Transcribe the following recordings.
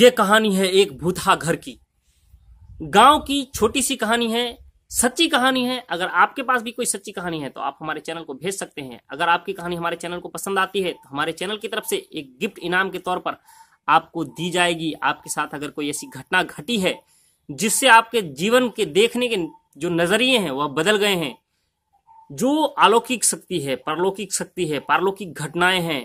ये कहानी है एक भूथा घर की गांव की छोटी सी कहानी है सच्ची कहानी है अगर आपके पास भी कोई सच्ची कहानी है तो आप हमारे चैनल को भेज सकते हैं अगर आपकी कहानी हमारे चैनल को पसंद आती है तो हमारे चैनल की तरफ से एक गिफ्ट इनाम के तौर पर आपको दी जाएगी आपके साथ अगर कोई ऐसी घटना घटी है जिससे आपके जीवन के देखने के जो नजरिए हैं वह बदल गए हैं जो अलौकिक शक्ति है परलौकिक शक्ति है पारलौकिक घटनाएं हैं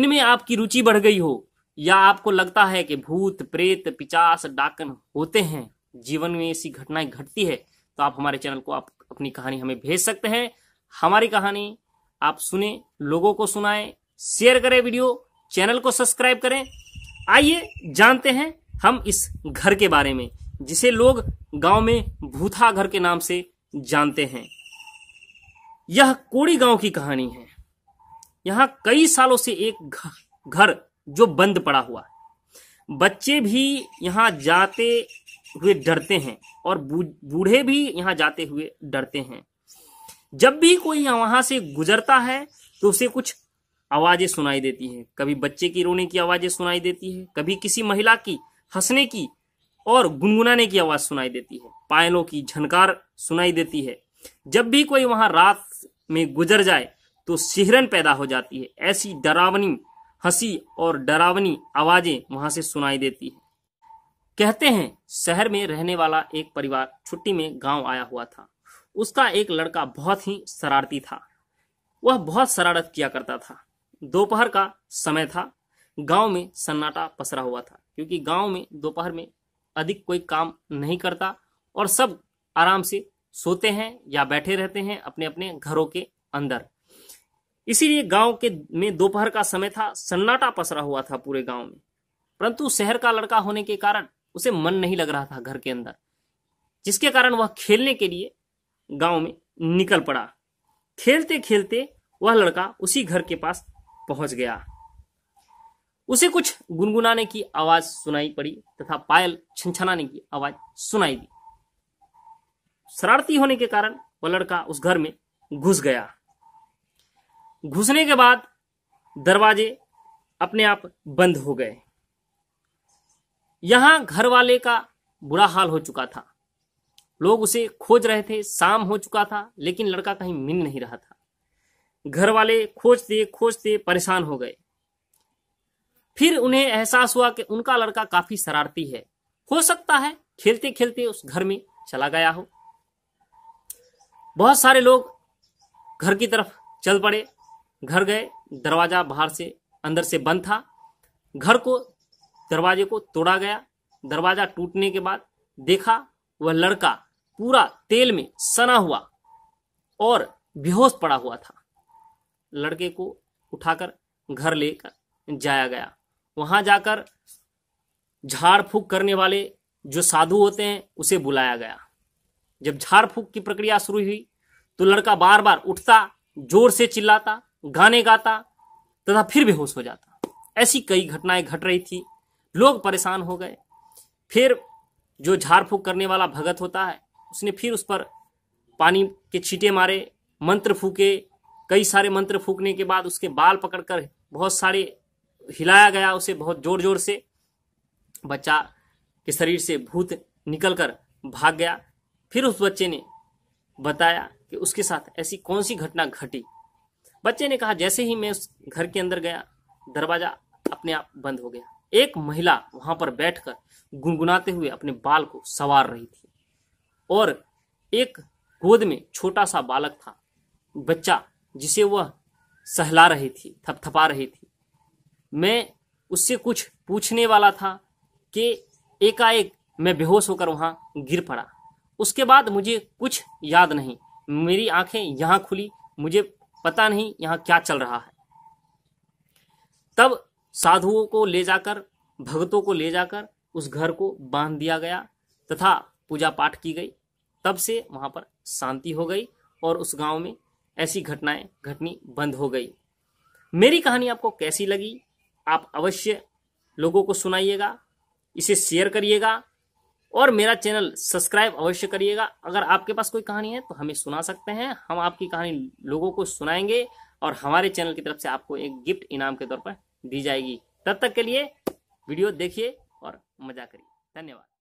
इनमें आपकी रुचि बढ़ गई हो या आपको लगता है कि भूत प्रेत पिचास डाकन होते हैं जीवन में ऐसी घटनाएं घटती है तो आप हमारे चैनल को आप अपनी कहानी हमें भेज सकते हैं हमारी कहानी आप सुने लोगों को सुनाए शेयर करें वीडियो चैनल को सब्सक्राइब करें आइए जानते हैं हम इस घर के बारे में जिसे लोग गांव में भूथा घर के नाम से जानते हैं यह कोड़ी गांव की कहानी है यहां कई सालों से एक घर जो बंद पड़ा हुआ है बच्चे भी यहाँ जाते हुए डरते हैं और बूढ़े भी यहाँ जाते हुए डरते हैं जब भी कोई वहां से गुजरता है तो उसे कुछ आवाजें सुनाई देती हैं कभी बच्चे की रोने की आवाजें सुनाई देती है कभी किसी महिला की हंसने की और गुनगुनाने की आवाज सुनाई देती है पायलों की झनकार सुनाई देती है जब भी कोई वहां रात में गुजर जाए तो सिहरन पैदा हो जाती है ऐसी डरावनी हंसी और डरावनी आवाजें वहां से सुनाई देती है कहते हैं शहर में रहने वाला एक परिवार छुट्टी में गांव आया हुआ था उसका एक लड़का बहुत ही शरारती था वह बहुत शरारत किया करता था दोपहर का समय था गांव में सन्नाटा पसरा हुआ था क्योंकि गांव में दोपहर में अधिक कोई काम नहीं करता और सब आराम से सोते हैं या बैठे रहते हैं अपने अपने घरों के अंदर इसीलिए गांव के में दोपहर का समय था सन्नाटा पसरा हुआ था पूरे गांव में परंतु शहर का लड़का होने के कारण उसे मन नहीं लग रहा था घर के अंदर जिसके कारण वह खेलने के लिए गांव में निकल पड़ा खेलते खेलते वह लड़का उसी घर के पास पहुंच गया उसे कुछ गुनगुनाने की आवाज सुनाई पड़ी तथा पायल छनछनाने की आवाज सुनाई दी शरारती होने के कारण वह लड़का उस घर में घुस गया घुसने के बाद दरवाजे अपने आप बंद हो गए यहां घर वाले का बुरा हाल हो चुका था लोग उसे खोज रहे थे शाम हो चुका था लेकिन लड़का कहीं मिल नहीं रहा था घर वाले खोजते खोजते परेशान हो गए फिर उन्हें एहसास हुआ कि उनका लड़का काफी शरारती है हो सकता है खेलते खेलते उस घर में चला गया हो बहुत सारे लोग घर की तरफ चल पड़े घर गए दरवाजा बाहर से अंदर से बंद था घर को दरवाजे को तोड़ा गया दरवाजा टूटने के बाद देखा वह लड़का पूरा तेल में सना हुआ और बेहोश पड़ा हुआ था लड़के को उठाकर घर लेकर जाया गया वहां जाकर झाड़ फूक करने वाले जो साधु होते हैं उसे बुलाया गया जब झाड़ फूक की प्रक्रिया शुरू हुई तो लड़का बार बार उठता जोर से चिल्लाता गाने गाता तथा फिर बेहोश हो जाता ऐसी कई घटनाएं घट रही थी लोग परेशान हो गए फिर जो झाड़ फूक करने वाला भगत होता है उसने फिर उस पर पानी के छींटे मारे मंत्र फूके कई सारे मंत्र फूकने के बाद उसके बाल पकड़कर बहुत सारे हिलाया गया उसे बहुत जोर जोर से बच्चा के शरीर से भूत निकलकर भाग गया फिर उस बच्चे ने बताया कि उसके साथ ऐसी कौन सी घटना घटी बच्चे ने कहा जैसे ही मैं उस घर के अंदर गया दरवाजा अपने आप बंद हो गया एक महिला वहां पर बैठकर गुनगुनाते हुए अपने बाल को सवार रही थी और एक गोद में छोटा सा बालक था बच्चा जिसे वह सहला रही थी थपथपा रही थी मैं उससे कुछ पूछने वाला था कि एकाएक मैं बेहोश होकर वहां गिर पड़ा उसके बाद मुझे कुछ याद नहीं मेरी आंखें यहाँ खुली मुझे पता नहीं यहाँ क्या चल रहा है तब साधुओं को ले जाकर भक्तों को ले जाकर उस घर को बांध दिया गया तथा पूजा पाठ की गई तब से वहां पर शांति हो गई और उस गांव में ऐसी घटनाएं घटनी बंद हो गई मेरी कहानी आपको कैसी लगी आप अवश्य लोगों को सुनाइएगा इसे शेयर करिएगा और मेरा चैनल सब्सक्राइब अवश्य करिएगा अगर आपके पास कोई कहानी है तो हमें सुना सकते हैं हम आपकी कहानी लोगों को सुनाएंगे और हमारे चैनल की तरफ से आपको एक गिफ्ट इनाम के तौर पर दी जाएगी तब तक के लिए वीडियो देखिए और मजा करिए धन्यवाद